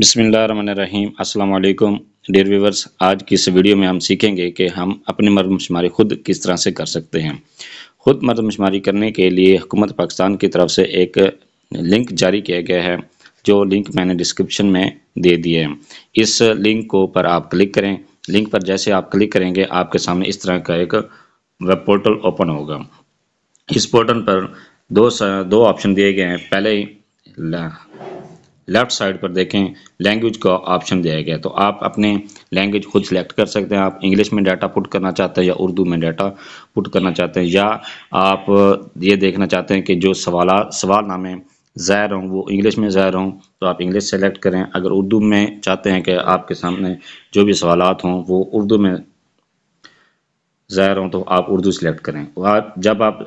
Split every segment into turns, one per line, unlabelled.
बिसमीम् अल्लाम dare viewers आज की इस वीडियो में हम सीखेंगे कि हम अपनी मरदमशुमारी ख़ुद किस तरह से कर सकते हैं ख़ुद मरदमशुमारी करने के लिए हुकूमत पाकिस्तान की तरफ से एक लिंक जारी किया गया है जो लिंक मैंने डिस्क्रिप्शन में दे दिए हैं इस लिंक को पर आप क्लिक करें लिंक पर जैसे आप क्लिक करेंगे आपके सामने इस तरह का एक वेब पोर्टल ओपन होगा इस पोर्टल पर दो ऑप्शन दिए गए हैं पहले ही लेफ्ट साइड पर देखें लैंग्वेज का ऑप्शन दिया गया तो आप अपने लैंग्वेज खुद सेलेक्ट कर सकते हैं आप इंग्लिश में डाटा पुट करना चाहते हैं या उर्दू में डाटा पुट करना चाहते हैं या आप ये देखना चाहते हैं कि जो सवाल सवाल नामे ज़ाहिर हों वो इंग्लिश में ज़ाहिर हों तो आप इंग्लिश सेलेक्ट करें अगर उर्दू में चाहते हैं कि आपके सामने जो भी सवाल हों वो उर्दू में ज़ाहिर हों तो आप उर्दू सेलेक्ट करें और जब आप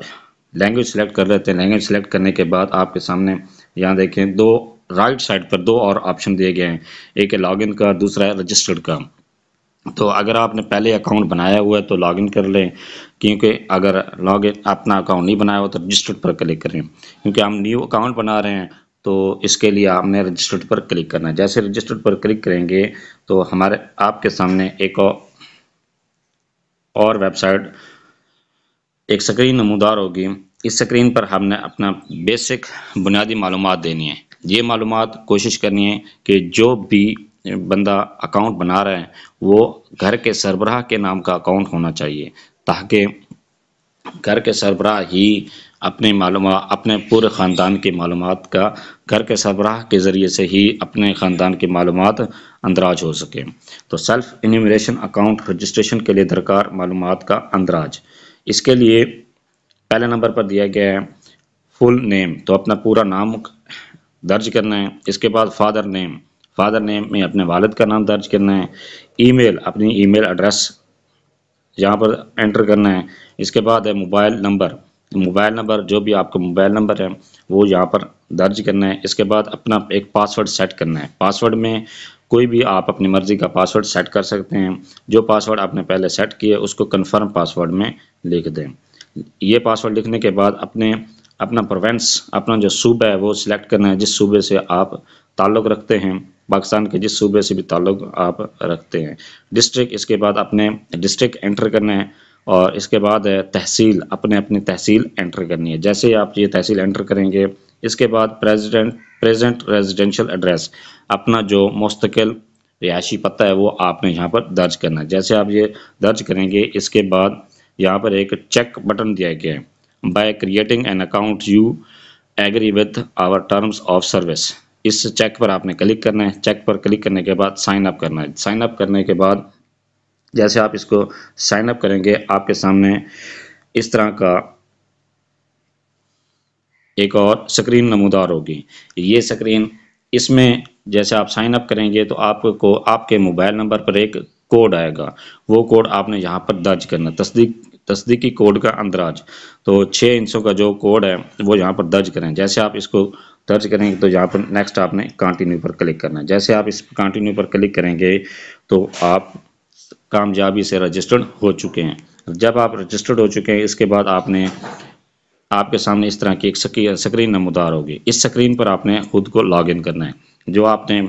लैंग्वेज सेलेक्ट कर लेते हैं लैंग्वेज सेलेक्ट करने के बाद आपके सामने यहाँ देखें दो राइट साइड पर दो और ऑप्शन दिए गए हैं एक है लॉगिन का दूसरा है रजिस्टर्ड का तो अगर आपने पहले अकाउंट बनाया हुआ है तो लॉगिन कर लें क्योंकि अगर लॉगिन अपना अकाउंट नहीं बनाया हुआ तो रजिस्टर्ड पर क्लिक करें क्योंकि हम न्यू अकाउंट बना रहे हैं तो इसके लिए आपने रजिस्टर्ड पर क्लिक करना है जैसे रजिस्टर्ड पर क्लिक करेंगे तो हमारे आपके सामने एक और वेबसाइट एक स्क्रीन नमूदार होगी इस स्क्रीन पर हमने अपना बेसिक बुनियादी मालूम देनी है ये मालूम कोशिश करनी है कि जो भी बंदा अकाउंट बना रहा है वो घर के सरबराह के नाम का अकाउंट होना चाहिए ताकि घर के सरबराह ही अपने मालूम अपने पूरे ख़ानदान की मालूम का घर के सरबराह के ज़रिए से ही अपने ख़ानदान की मालूम अंदराज हो सके तो सेल्फ इनिमरेशन अकाउंट रजिस्ट्रेशन के लिए दरकार मालूम का अंदराज इसके लिए पहले नंबर पर दिया गया है फुल नेम तो अपना पूरा नाम दर्ज करना है इसके बाद फादर नेम फादर नेम में अपने वालद का नाम दर्ज करना है ईमेल अपनी ईमेल एड्रेस यहाँ पर एंटर करना है इसके बाद है मोबाइल नंबर मोबाइल नंबर जो भी आपका मोबाइल नंबर है वो यहाँ पर दर्ज करना है इसके बाद अपना एक पासवर्ड सेट करना है पासवर्ड में कोई भी आप अपनी मर्ज़ी का पासवर्ड सेट कर सकते हैं जो पासवर्ड आपने पहले सेट किया उसको कंफर्म पासवर्ड में लिख दें ये पासवर्ड लिखने के बाद अपने अपना प्रोवेंस अपना जो सूबा है वो सिलेक्ट करना है जिस सूबे से आप ताल्लुक़ रखते हैं पाकिस्तान के जिस सूबे से भी ताल्लुक़ आप रखते हैं डिस्ट्रिक्ट इसके बाद अपने डिस्ट्रिक्ट एंटर करना है और इसके बाद है तहसील अपने अपनी तहसील एंटर करनी है जैसे आप ये तहसील एंटर करेंगे इसके बाद प्रेजिडेंट प्रेजेंट रेजिडेंशियल एड्रेस अपना जो मुस्तकिल रिहायशी पता है वो आपने यहाँ पर दर्ज करना है जैसे आप ये दर्ज करेंगे इसके बाद यहाँ पर एक चेक बटन दिया गया है by creating an account you agree with our terms of service इस चेक पर आपने क्लिक करना है चेक पर क्लिक करने के बाद साइन अप करना है साइन अप करने के बाद जैसे आप इसको साइन अप करेंगे आपके सामने इस तरह का एक और स्क्रीन नमूदार होगी ये स्क्रीन इसमें जैसे आप साइन अप करेंगे तो आपको आपके मोबाइल नंबर पर एक कोड आएगा वो कोड आपने यहाँ पर दर्ज करना तस्दीक तस्दीकी कोड का अंदराज तो छः इंचों का जो कोड है वो यहाँ पर दर्ज करें जैसे आप इसको दर्ज करेंगे तो यहाँ पर नेक्स्ट आपने कंटिन्यू पर क्लिक करना है जैसे आप इस कंटिन्यू पर क्लिक करेंगे तो आप कामयाबी से रजिस्टर्ड हो चुके हैं जब आप रजिस्टर्ड हो चुके हैं इसके बाद आपने आपके सामने इस तरह की एक स्क्रीन नमदार होगी इस स्क्रीन पर आपने खुद को लॉगिन करना है जो आपने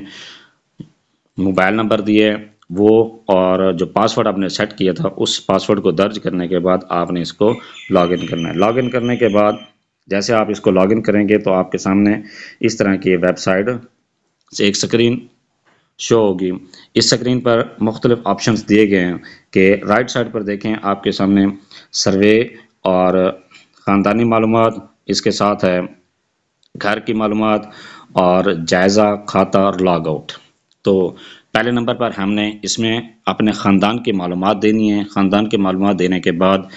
मोबाइल नंबर दिए वो और जो पासवर्ड आपने सेट किया था उस पासवर्ड को दर्ज करने के बाद आपने इसको लॉगिन करना है लॉगिन करने के बाद जैसे आप इसको लॉगिन करेंगे तो आपके सामने इस तरह की वेबसाइट से एक स्क्रीन शो होगी इस स्क्रीन पर मुख्तलिफ ऑप्शन दिए गए हैं कि राइट साइड पर देखें आपके सामने सर्वे और ख़ानदानी मालूम इसके साथ है घर की मालूम और जायज़ा खाता और लॉग आउट तो पहले नंबर पर हमने इसमें अपने ख़ानदान की मालूम देनी है ख़ानदान की मालूम देने के बाद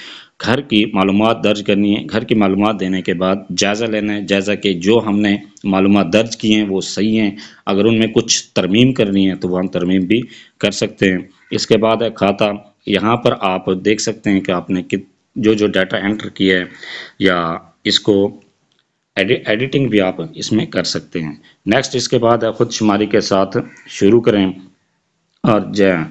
घर की मालूम दर्ज करनी है घर की मालूम देने के बाद जायज़ा लेना है जायज़ा के जो हमने मालूम दर्ज किए हैं वो सही हैं अगर उनमें कुछ तरमीम करनी है तो वह हम तरमीम भी कर सकते हैं इसके बाद है खाता यहाँ पर आप देख सकते हैं कि आपने कित जो जो डाटा एंटर किया है या इसको एडि, एडिटिंग भी आप इसमें कर सकते हैं नेक्स्ट इसके बाद है ख़ुद शुमारी के साथ शुरू करें और जय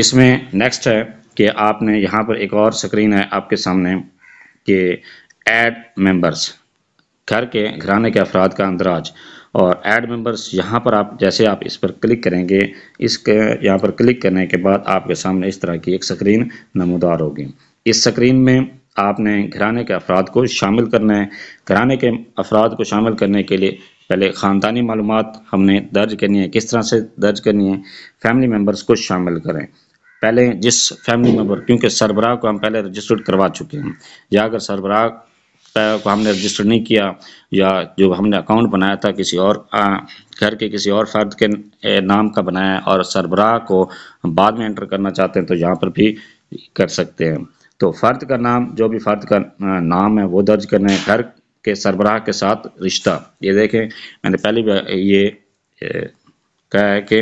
इसमें नेक्स्ट है कि आपने यहाँ पर एक और स्क्रीन है आपके सामने कि एड मेंबर्स घर के घराने के अफराद का अंदराज और एड मेंबर्स यहाँ पर आप जैसे आप इस पर क्लिक करेंगे इसके यहाँ पर क्लिक करने के बाद आपके सामने इस तरह की एक स्क्रीन नमोदार होगी इस स्क्रीन में आपने घराने के अफराद को शामिल करना है घराने के अफराद को शामिल करने के लिए पहले ख़ानदानी मालूम हमने दर्ज करनी है किस तरह से दर्ज करनी है फैमिली मेम्बर्स को शामिल करें पहले जिस फैमिली मेम्बर क्योंकि सरबराह को हम पहले रजिस्टर्ड करवा चुके हैं या अगर सरबराह को हमने रजिस्टर नहीं किया या जो हमने अकाउंट बनाया था किसी और घर के किसी और फर्द के नाम का बनाया और सरबराह को बाद में एंटर करना चाहते हैं तो यहाँ पर भी कर सकते हैं तो फ़र्द का नाम जो भी फ़र्द का नाम है वो दर्ज करना है घर के सरबराह के साथ रिश्ता ये देखें मैंने पहले भी ये कहा है कि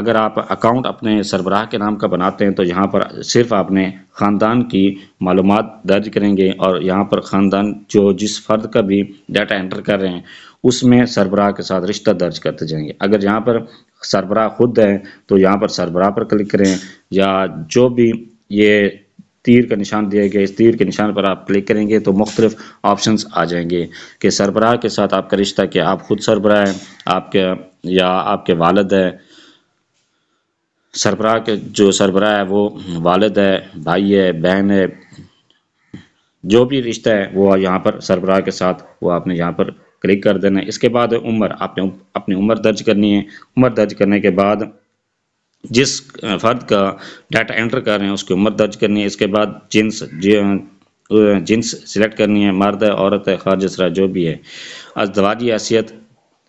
अगर आप अकाउंट अपने सरबराह के नाम का बनाते हैं तो यहाँ पर सिर्फ आपने ख़ानदान की मालूम दर्ज करेंगे और यहाँ पर ख़ानदान जो जिस फर्द का भी डाटा एंटर कर रहे हैं उसमें सरबराह के साथ रिश्ता दर्ज करते जाएंगे अगर यहाँ पर सरबराह खुद है तो यहाँ पर सरबराह पर क्लिक करें या जो भी ये तीर का निशान दिया गया इस तीर के निशान पर आप क्लिक करेंगे तो मुख्तलिफ ऑप्शन आ जाएंगे कि सरबराह के साथ आपका रिश्ता क्या आप खुद सरबराह हैं आपके या आपके वालद हैं सरबराह के जो सरबराह है वो वालद है भाई है बहन है जो भी रिश्ता है वो यहाँ पर सरबराह के साथ वो आपने यहाँ पर क्लिक कर देना है इसके बाद उम्र आपने अपनी उम्र दर्ज करनी है उम्र दर्ज करने के बाद जिस फर्द का डाटा एंटर कर रहे हैं उसकी उम्र दर्ज करनी है इसके बाद जिन्स जिन्स सिलेक्ट करनी है मर्द है औरत है खार जसरा जो भी है अजदवाजी हैसियत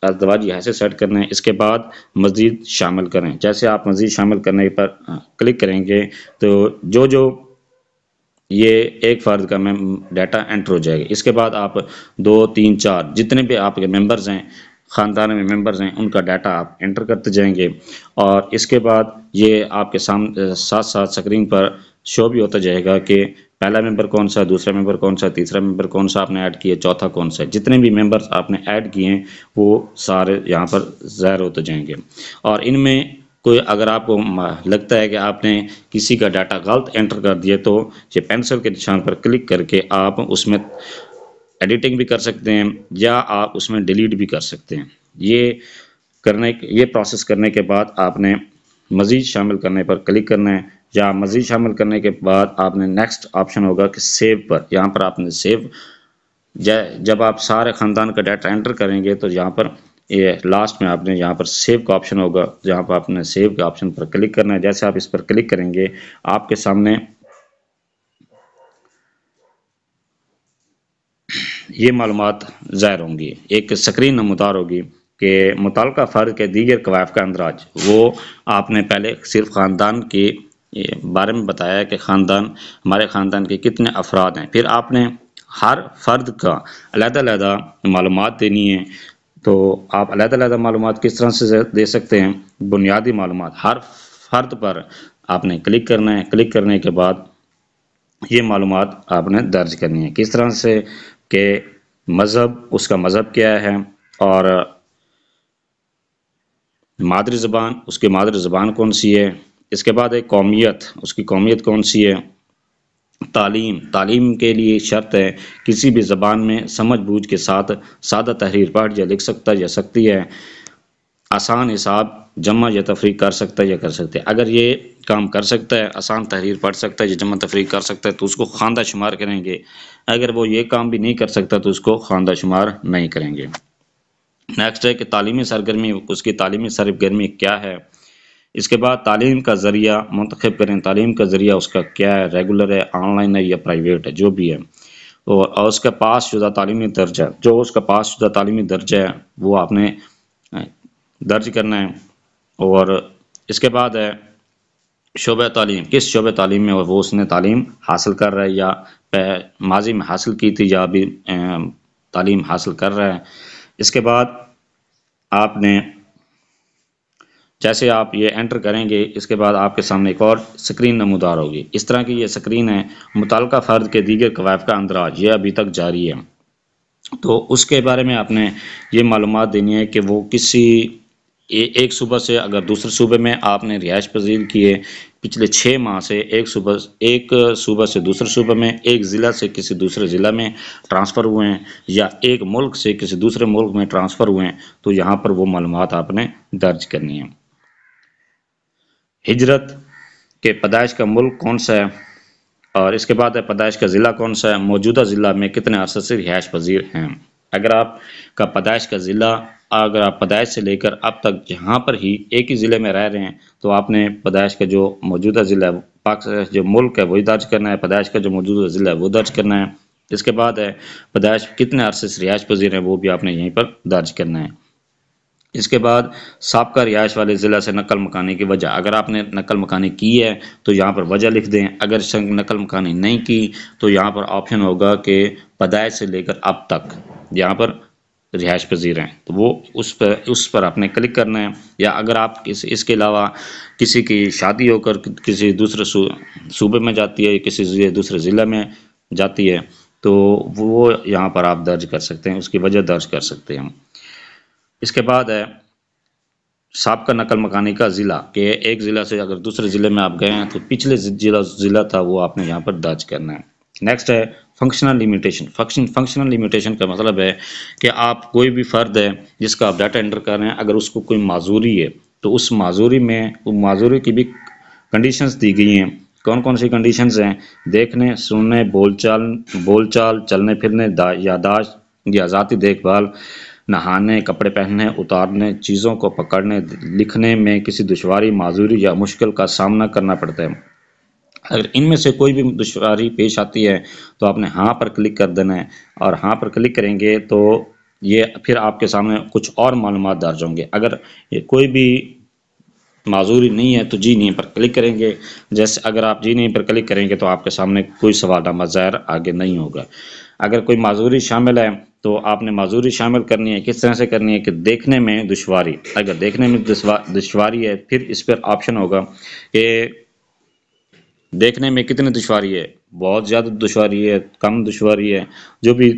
अजदवाजी हैसियत सेट करना है इसके बाद मज़ीद शामिल करें जैसे आप मज़ीद शामिल करने पर क्लिक करेंगे तो जो जो ये एक फ़र्द का डाटा एंटर हो जाएगा इसके बाद आप दो तीन चार जितने भी आपके मेंबर्स हैं ख़ानदान में मेंबर्स हैं उनका डाटा आप एंटर करते जाएंगे और इसके बाद ये आपके साम साथ साथ स्क्रीन पर शो भी होता जाएगा कि पहला मेंबर कौन सा दूसरा मेंबर कौन सा तीसरा मेंबर कौन सा आपने ऐड किया चौथा कौन सा जितने भी मेंबर्स आपने ऐड किए हैं वो सारे यहाँ पर ज़ाहिर होते जाएंगे और इनमें कोई अगर आपको लगता है कि आपने किसी का डाटा गलत एंटर कर दिया तो ये पेंसिल के निशान पर क्लिक करके आप उसमें एडिटिंग भी कर सकते हैं या आप उसमें डिलीट भी कर सकते हैं ये करने ये प्रोसेस करने के बाद आपने मज़ीद शामिल करने पर क्लिक करना है या मज़ीद शामिल करने के बाद आपने नेक्स्ट ऑप्शन होगा कि सेव पर यहाँ पर आपने सेव जब आप सारे ख़ानदान का डाटा एंटर करेंगे तो यहाँ पर ये लास्ट में आपने यहाँ पर सेव का ऑप्शन होगा जहाँ पर आपने सेव के ऑप्शन पर क्लिक करना है जैसे आप इस पर क्लिक करेंगे आपके सामने ये मालूम ज़ाहिर होंगी एक स्क्रीन नमदार होगी कि मुतल फ़र्द के दीगर कवायफ का अंदराज वो आपने पहले सिर्फ ख़ानदान के बारे में बताया कि ख़ानदान हमारे ख़ानदान के कितने अफराद हैं फिर आपने हर फ़र्द का अलहदा मालूम देनी है तो आप अलहदा मालूम किस तरह से दे सकते हैं बुनियादी मालूम हर फ़र्द पर आपने क्लिक करना है क्लिक करने के बाद ये मालूम आपने दर्ज करनी है किस तरह से कि मज़हब उसका मज़हब क्या है और मादरी ज़बान उसकी मादरी ज़बान कौन सी है इसके बाद है कौमियत उसकी कौमियत कौन सी है तालीम तालीम के लिए शर्त है किसी भी ज़बान में समझ बूझ के साथ सादा तहरीर पढ़ या लिख सकता या सकती है आसान हिसाब जमा या तफरीक कर सकता या कर सकते अगर ये काम कर सकता है आसान तहरीर पढ़ सकता है जमा तफरी कर सकता है तो उसको खानदा शुमार करेंगे अगर वो ये काम भी नहीं कर सकता तो उसको खानदा शुमार नहीं करेंगे नेक्स्ट है कि तालीमी सरगर्मी उसकी तालीमी सरगर्मी क्या है इसके बाद तालीम का ज़रिया मंतखब करें तालीम का ज़रिया उसका क्या है रेगुलर है ऑनलाइन है या प्राइवेट है जो भी है और, उसका पास शुदा तली दर्ज है जो उसका पास शुदा तली दर्ज है वो आपने दर्ज करना है और इसके बाद है शोब तालीम किस शोब तालीम में वो उसने तालीम हासिल कर रहा है या माजी में हासिल की थी या अभी तालीम हासिल कर रहा है इसके बाद आपने जैसे आप ये एंटर करेंगे इसके बाद आपके सामने एक और स्क्रीन नमोदार होगी इस तरह की ये स्क्रीन है मुतल फ़र्द के दीगर कवायफ का अंदराज ये अभी तक जारी है तो उसके बारे में आपने ये मालूम देनी है कि वो किसी ये एक सुबह से अगर दूसरे सूबे में आपने रिहाइश पजीर की है पिछले छः माह से एक सुबह एक सुबह से दूसरे सूबे में एक ज़िला से किसी दूसरे ज़िला में ट्रांसफ़र हुए हैं या एक मुल्क से किसी दूसरे मुल्क में ट्रांसफ़र हुए हैं तो यहाँ पर वो मालूम आपने दर्ज करनी है हिजरत के पैदाइश का मुल्क कौन सा है और इसके बाद है पैदाइश का ज़िला कौन सा है मौजूदा ज़िला में कितने अरसर से रिहाइश पजीर हैं अगर आपका पैदाइश का ज़िला आगरा पैदाइश से लेकर अब तक जहाँ पर ही एक ही ज़िले में रह रहे हैं तो आपने पैदाइश का जो मौजूदा ज़िला है पाक जो मुल्क है वही दर्ज करना है पैदाइश का जो मौजूदा ज़िला है वो दर्ज करना है इसके बाद है पैदाइश कितने अरसे से रिहाइश पजीर हैं वो भी आपने यहीं पर दर्ज करना है इसके बाद सबका रिहाइश वाले ज़िला से नकल मकानी की वजह अगर आपने नकल मकानी की है तो यहाँ पर वजह लिख दें अगर नकल मकानी नहीं की तो यहाँ पर ऑप्शन होगा कि पैदाइश से लेकर अब तक यहाँ पर रिहाइश पजीर हैं तो वो उस पर उस पर आपने क्लिक करना है या अगर आप किस इसके अलावा किसी की शादी होकर किसी दूसरे सूबे में जाती है या किसी दूसरे ज़िले में जाती है तो वो यहाँ पर आप दर्ज कर सकते हैं उसकी वजह दर्ज कर सकते हैं इसके बाद है सबका नकल मकानी का ज़िला कि एक ज़िला से अगर दूसरे ज़िले में आप गए हैं तो पिछले ज़िला ज़िला था वो आपने यहाँ पर दर्ज करना है नेक्स्ट है functional limitation function functional limitation का मतलब है कि आप कोई भी फ़र्द है जिसका आप डाटा एंटर कर रहे हैं अगर उसको कोई माजूरी है तो उस माजूरी में माजूरी की भी कंडीशंस दी गई हैं कौन कौन सी कंडीशंस हैं देखने सुनने बोलचाल बोलचाल चलने फिरने यादाश्त या ज़ाती देखभाल नहाने कपड़े पहनने उतारने चीज़ों को पकड़ने लिखने में किसी दुशारी माजूरी या मुश्किल का सामना करना पड़ता है अगर इनमें से कोई भी दुशारी पेश आती है तो आपने हाँ पर क्लिक कर देना है और हाँ पर क्लिक करेंगे तो ये फिर आपके सामने कुछ और मालूम दर्ज होंगे अगर ये कोई भी माजूरी नहीं है तो जी नहीं पर क्लिक करेंगे जैसे अगर आप जी नहीं पर क्लिक करेंगे तो आपके सामने कोई सवालनामा ज़ाहिर आगे नहीं होगा अगर कोई माजूरी शामिल है तो आपने माजूरी शामिल करनी है किस तरह से करनी है कि देखने में दुशारी अगर देखने में दुशारी है फिर इस पर ऑप्शन होगा कि देखने में कितनी दुशारी है बहुत ज़्यादा दुशारी है कम दुशारी है जो भी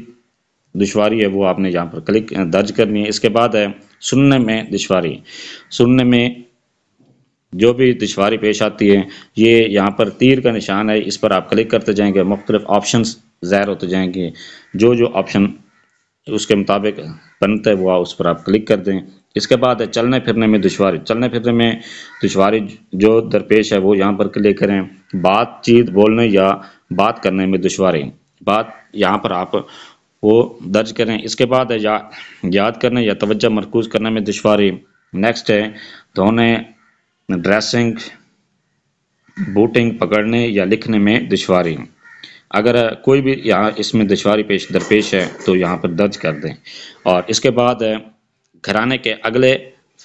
दुशारी है वो आपने यहाँ पर क्लिक दर्ज करनी है इसके बाद है सुनने में दुशारी सुनने में जो भी दुशारी पेश आती है ये यहाँ पर तीर का निशान है इस पर आप क्लिक करते जाएंगे मुख्तलिफ ऑप्शन ज़ाहिर होते जाएंगे जो जो ऑप्शन उसके मुताबिक बनते हैं वो उस पर आप क्लिक कर दें इसके बाद है चलने फिरने में दुशारी चलने फिरने में दुशारी जो दरपेश है वो यहाँ पर क्लिक करें बातचीत बोलने या बात करने में दुशारी बात यहाँ पर आप वो दर्ज करें इसके बाद है या, याद करने या तवज्जा मरकूज करने में दुशारी नेक्स्ट है धोने ड्रेसिंग बूटिंग पकड़ने या लिखने में दुशारी अगर कोई भी यहाँ इसमें दुशारी पेश दरपेश है तो यहाँ पर दर्ज कर दें और इसके बाद घराने के अगले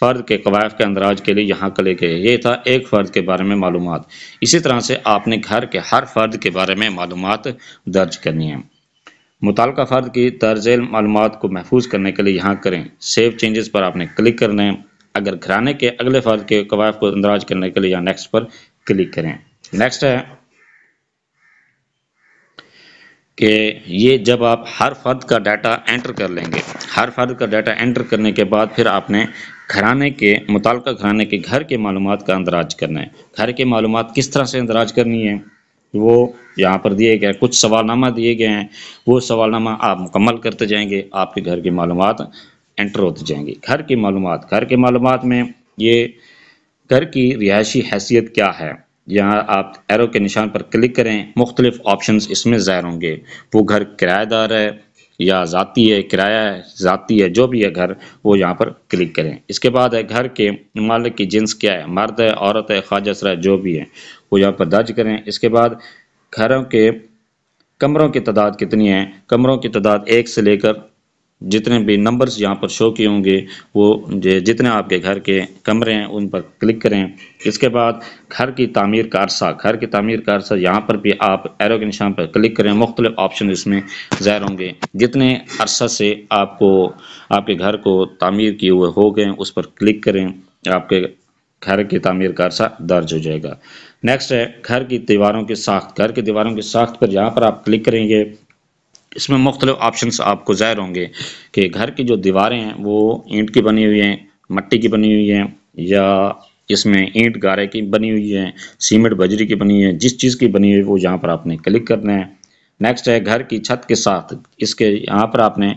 फ़र्द के कवायफ के अंदराज के लिए यहाँ कले गए ये था एक फ़र्द के बारे में मालूम इसी तरह से आपने घर के हर फ़र्द के बारे में मालूम दर्ज करनी है मुतल फ़र्द की तर्ज मालूम को महफूज करने के लिए यहाँ करें सेव चेंजेस पर आपने क्लिक करना है अगर घराने के अगले फ़र्द के कवायफ को अंदराज करने के लिए यहाँ नेक्स्ट पर क्लिक करें नेक्स्ट है कि ये जब आप हर फर्द का डाटा एंटर कर लेंगे हर फर्द का डाटा एंटर करने के बाद फिर आपने घराने के मुतल घराने के घर के मालूम का अंदराज करना है घर के मालूम किस तरह से अंदराज करनी है वो यहाँ पर दिए गए कुछ सवालनामा दिए गए हैं वो सवालनामा आप मुकम्मल करते जाएंगे आपके घर की मालूम एंटर होते जाएंगे घर की मालूम घर के मालूम में ये घर की रिहायशी हैसियत क्या है यहाँ आप एरो के निशान पर क्लिक करें मुख्तलिफ ऑप्शन इसमें ज़ाहिर होंगे वो घर किराएदार है या ज़ाती है किराया है ज़ाती है जो भी है घर वो यहाँ पर क्लिक करें इसके बाद है घर के मालिक की जिन्स क्या है मर्द है औरत है ख्वाजा सरा जो भी है वो यहाँ पर दर्ज करें इसके बाद घरों के कमरों की तादाद कितनी है कमरों की तादाद एक से लेकर जितने भी नंबर्स यहाँ पर शो किए होंगे वो जितने आपके घर के कमरे हैं उन पर क्लिक करें इसके बाद घर की तमीर कारसा घर की तमीर कारसा यहाँ पर भी आप एरो के निशान पर क्लिक करें मुख्तलिफ ऑप्शन इसमें ज़ाहिर होंगे जितने अरसा से आपको आपके घर को तमीर किए हुए हो गए उस पर क्लिक करें आपके घर की तमीर कारसा दर्ज हो जाएगा नेक्स्ट है घर की दीवारों की साख्त घर की दीवारों की साख्त पर यहाँ पर आप क्लिक करेंगे इसमें मुख्तलिफ ऑप्शन आपको ज़ाहिर होंगे कि घर की जो दीवारें हैं वो ईंट की बनी हुई हैं मट्टी की बनी हुई हैं या इसमें ईंट गारे की बनी हुई है सीमेंट बजरी की बनी है जिस चीज़ की बनी हुई है वो यहाँ पर आपने क्लिक करना है नेक्स्ट है घर की छत के साथ इसके यहाँ पर आपने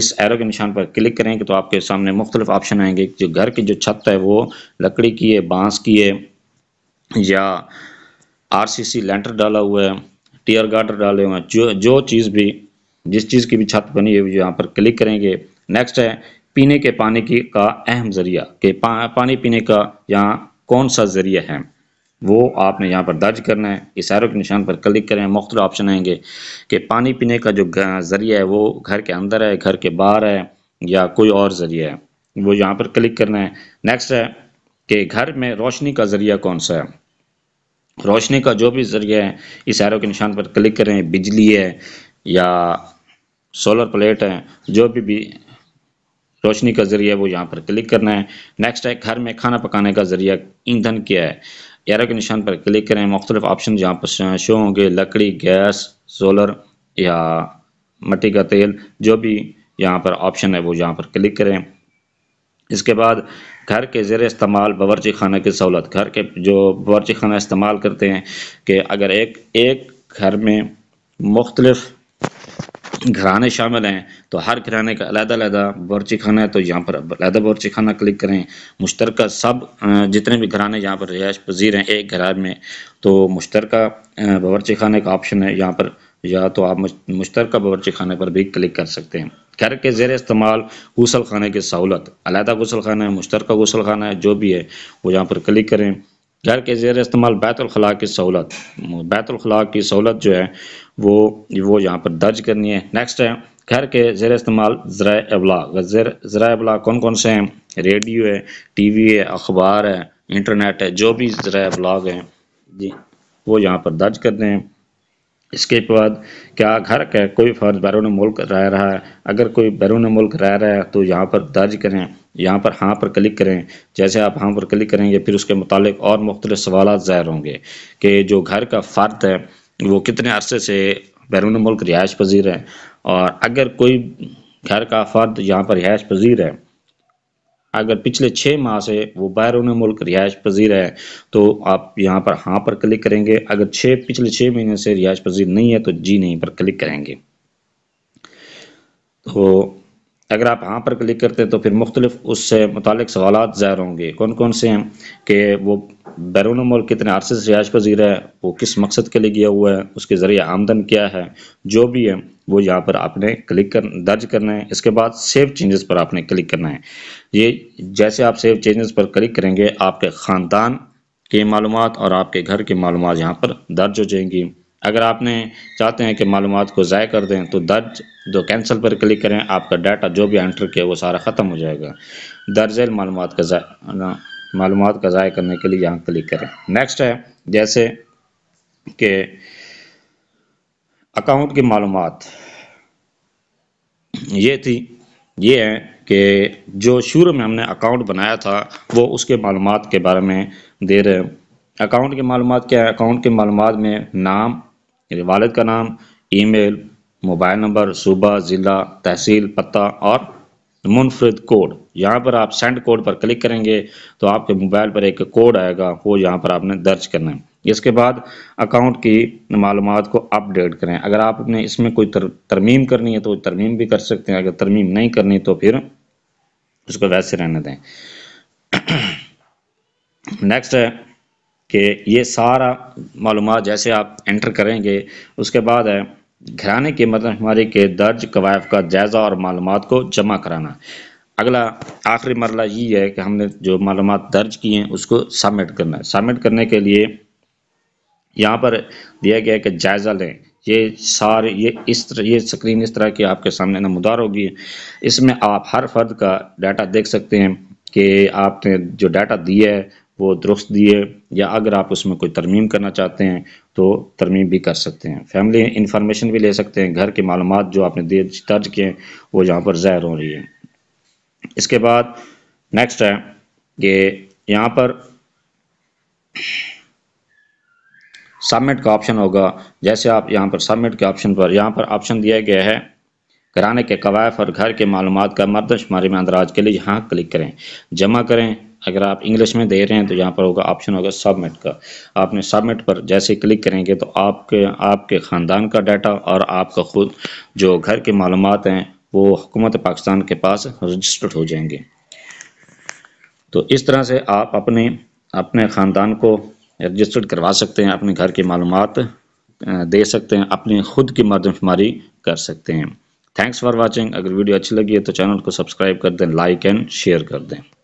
इस एरो के निशान पर क्लिक कि तो आपके सामने मुख्तलिफ ऑप्शन आएंगे जो घर की जो छत है वो लकड़ी की है बांस की है या आर सी सी लेंटर डाला हुआ है टीयर गार्डर डाले हुए हैं जो जो चीज़ भी जिस चीज़ की भी छत बनी है यहाँ पर क्लिक करेंगे नेक्स्ट है पीने के पानी की का अहम ज़रिया के पा, पानी पीने का यहाँ कौन सा ज़रिया है वो आपने यहाँ पर दर्ज करना है इशारों के निशान पर क्लिक करें मुख्त ऑप्शन आएंगे कि पानी पीने का जो ज़रिया है वो घर के अंदर है घर के बाहर है या कोई और ज़रिया है वो यहाँ पर क्लिक करना है नेक्स्ट है कि घर में रोशनी का ज़रिया कौन सा है रोशनी का जो भी ज़रिया है इशारों के निशान पर क्लिक करें बिजली है या सोलर प्लेट हैं जो भी, भी रोशनी का ज़रिया वो यहाँ पर क्लिक करना है नेक्स्ट है घर में खाना पकाने का ज़रिया ईंधन क्या है एरो के निशान पर क्लिक करें मुख्तलिफ ऑप्शन यहाँ पर शो होंगे लकड़ी गैस सोलर या मट्टी का तेल जो भी यहाँ पर ऑप्शन है वो यहाँ पर क्लिक करें इसके बाद घर के ज़र इस्तेमाल बावरची खाना की सहूलत घर के जो बावरची खाना इस्तेमाल करते हैं कि अगर एक एक घर में मुख्तलफ़ घराने शामिल हैं तो हर घराने का अलग-अलग बोर्ची खाना है तो यहाँ पर अलग-अलग बोर्ची खाना क्लिक करें मुश्तरक सब जितने भी घराने यहाँ पर रिहाइश पजीर हैं एक घर में तो मुश्तरक बावरची खाने का ऑप्शन है यहाँ पर या तो आप मुश्तरक बावरची खाने पर भी क्लिक कर सकते हैं घर के जेर इस्तेमाल गसल खाने की सहूलत अलहदा गसल खाना है मुश्तरक गसल खाना है जो भी है वो यहाँ पर क्लिक करें घर के ज़ेर इस्तेमाल बैतुलखला की सहूलत बैतुलखला की सहूलत जो है वो वो यहाँ पर दर्ज करनी है नेक्स्ट है घर के ज़र इस्तेमाल ज़रा अबला ज़रा अबला कौन कौन से हैं रेडियो है टी वी है अखबार है इंटरनेट है जो भी ज़रा अबलाग हैं जी वो यहाँ पर दर्ज कर दें इसके बाद क्या घर का कोई फ़र्ज बैरून मुल्क रह रहा है अगर कोई बैरून मुल्क रह रहा है तो यहाँ पर दर्ज करें यहाँ पर हाँ पर क्लिक करें जैसे आप हाँ पर क्लिक करेंगे फिर उसके मुतालिक और मुख्तलि सवाल ज़ाहिर होंगे कि जो घर का फ़र्द है वो कितने अरसे से बैरून मुल्क रिहाइश पजीर है और अगर कोई घर का फ़र्द यहाँ पर रिहाइश पजीर है अगर पिछले छः माह से वो बैरून मुल्क रिहाइश पजीर है तो आप यहाँ पर हाँ पर क्लिक करेंगे अगर छः पिछले छः महीने से रिहाइश पजीर नहीं है तो जी नहीं पर क्लिक करेंगे तो अगर आप यहाँ पर क्लिक करते हैं तो फिर मुख्तलिफ उससे मुतल सवाल ज़ाहिर होंगे कौन कौन से हैं कि वो बैरून मुल्क कितने अरसे से रिहाइश पजीर है वो किस मकसद के लिए गया हुआ है उसके ज़रिए आमदन क्या है जो भी है वो यहाँ पर आपने क्लिक कर दर्ज करना है इसके बाद सेव चेंजेस पर आपने क्लिक करना है ये जैसे आप सेव चेंजेस पर क्लिक करेंगे आपके ख़ानदान की मालूम और आपके घर की मालूम यहाँ पर दर्ज हो जाएंगी अगर आपने चाहते हैं कि मालूम को ज़ाय कर दें तो दर्ज दो कैंसिल पर क्लिक करें आपका डाटा जो भी एंटर किया वो सारा ख़त्म हो जाएगा दर्ज मालूम का मालूम का ज़ाय करने के लिए यहाँ क्लिक करें नेक्स्ट है जैसे कि अकाउंट की मालूम ये थी ये है कि जो शुरू में हमने अकाउंट बनाया था वो उसके मालूम के बारे में दे रहे हैं अकाउंट की मालूम क्या है अकाउंट की मालूम में नाम मेरे वालद का नाम ईमेल मोबाइल नंबर सूबा ज़िला तहसील पता और मुनफरद कोड यहाँ पर आप सेंड कोड पर क्लिक करेंगे तो आपके मोबाइल पर एक कोड आएगा वो यहाँ पर आपने दर्ज करना है इसके बाद अकाउंट की मालूम को अपडेट करें अगर आपने इसमें कोई तर, तरमीम करनी है तो तरमीम भी कर सकते हैं अगर तरमीम नहीं करनी तो फिर उसको वैसे रहने दें नेक्स्ट है कि ये सारा मालूम जैसे आप एंटर करेंगे उसके बाद है घराने की मतलब हमारे के दर्ज कवायफ का जायज़ा और मालूम को जमा कराना अगला आखिरी मरला ये है कि हमने जो मालूम दर्ज की हैं उसको सबमिट करना है सबमिट करने के लिए यहाँ पर दिया गया है कि जायज़ा लें ये सारे ये इस तरह ये स्क्रीन इस तरह की आपके सामने नमदार होगी इसमें आप हर फर्द का डाटा देख सकते हैं कि आपने जो डाटा दिया है वो दुरुस्त दिए या अगर आप उसमें कोई तरमीम करना चाहते हैं तो तरमीम भी कर सकते हैं फैमिली इंफॉर्मेशन भी ले सकते हैं घर के मालूम जो आपने दिए दर्ज किए हैं वो यहाँ पर ज़ाहिर हो रही है इसके बाद नेक्स्ट है कि यहाँ पर सबमिट का ऑप्शन होगा जैसे आप यहाँ पर सबमिट के ऑप्शन पर यहाँ पर ऑप्शन दिया गया है घराने के कवायफ और घर के मालूम का मर्दशुमारी में अंदराज के लिए यहाँ क्लिक करें जमा करें अगर आप इंग्लिश में दे रहे हैं तो यहाँ पर होगा ऑप्शन होगा सबमिट का आपने सबमिट पर जैसे क्लिक करेंगे तो आपके आपके ख़ानदान का डाटा और आपका खुद जो घर के मालूम हैं वो हुकूमत पाकिस्तान के पास रजिस्टर्ड हो जाएंगे तो इस तरह से आप अपने अपने ख़ानदान को रजिस्टर्ड करवा सकते हैं अपने घर की मालूम दे सकते हैं अपनी खुद की मरदमशुमारी कर सकते हैं थैंक्स फॉर वाचिंग अगर वीडियो अच्छी लगी है तो चैनल को सब्सक्राइब कर दें लाइक एंड शेयर कर दें